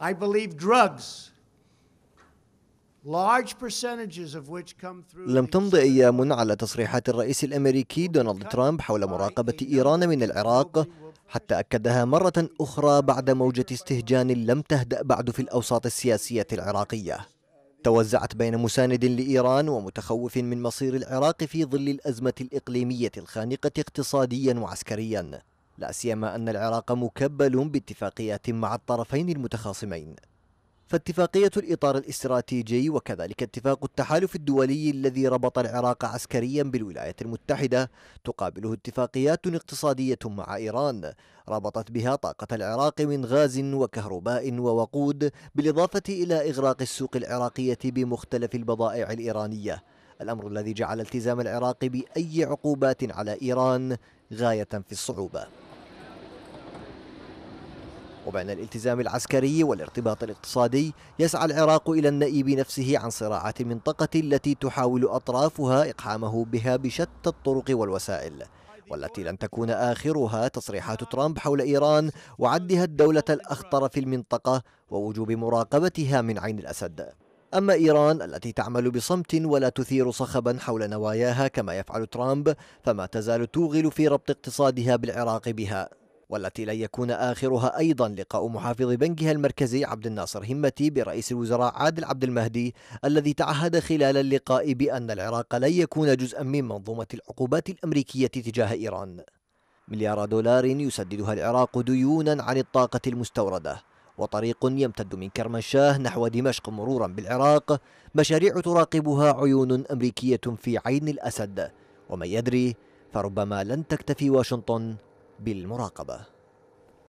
I believe drugs لم تمض أيام على تصريحات الرئيس الأمريكي دونالد ترامب حول مراقبة إيران من العراق حتى أكدها مرة أخرى بعد موجة استهجان لم تهدأ بعد في الأوساط السياسية العراقية توزعت بين مساند لإيران ومتخوف من مصير العراق في ظل الأزمة الإقليمية الخانقة اقتصاديا وعسكريا لا سيما أن العراق مكبل باتفاقيات مع الطرفين المتخاصمين فاتفاقية الإطار الاستراتيجي وكذلك اتفاق التحالف الدولي الذي ربط العراق عسكريا بالولايات المتحدة تقابله اتفاقيات اقتصادية مع إيران ربطت بها طاقة العراق من غاز وكهرباء ووقود بالإضافة إلى إغراق السوق العراقية بمختلف البضائع الإيرانية الأمر الذي جعل التزام العراق بأي عقوبات على إيران غاية في الصعوبة وبين الالتزام العسكري والارتباط الاقتصادي يسعى العراق إلى النئيب نفسه عن صراعات المنطقة التي تحاول أطرافها إقحامه بها بشتى الطرق والوسائل والتي لن تكون آخرها تصريحات ترامب حول إيران وعدها الدولة الأخطر في المنطقة ووجوب مراقبتها من عين الأسد أما إيران التي تعمل بصمت ولا تثير صخبا حول نواياها كما يفعل ترامب فما تزال توغل في ربط اقتصادها بالعراق بها والتي لن يكون آخرها أيضا لقاء محافظ بنكها المركزي عبد الناصر همتي برئيس الوزراء عادل عبد المهدي الذي تعهد خلال اللقاء بأن العراق لن يكون جزءا من منظومة العقوبات الأمريكية تجاه إيران مليار دولار يسددها العراق ديونا عن الطاقة المستوردة وطريق يمتد من كرمنشاه نحو دمشق مرورا بالعراق مشاريع تراقبها عيون أمريكية في عين الأسد ومن يدري فربما لن تكتفي واشنطن بالمراقبه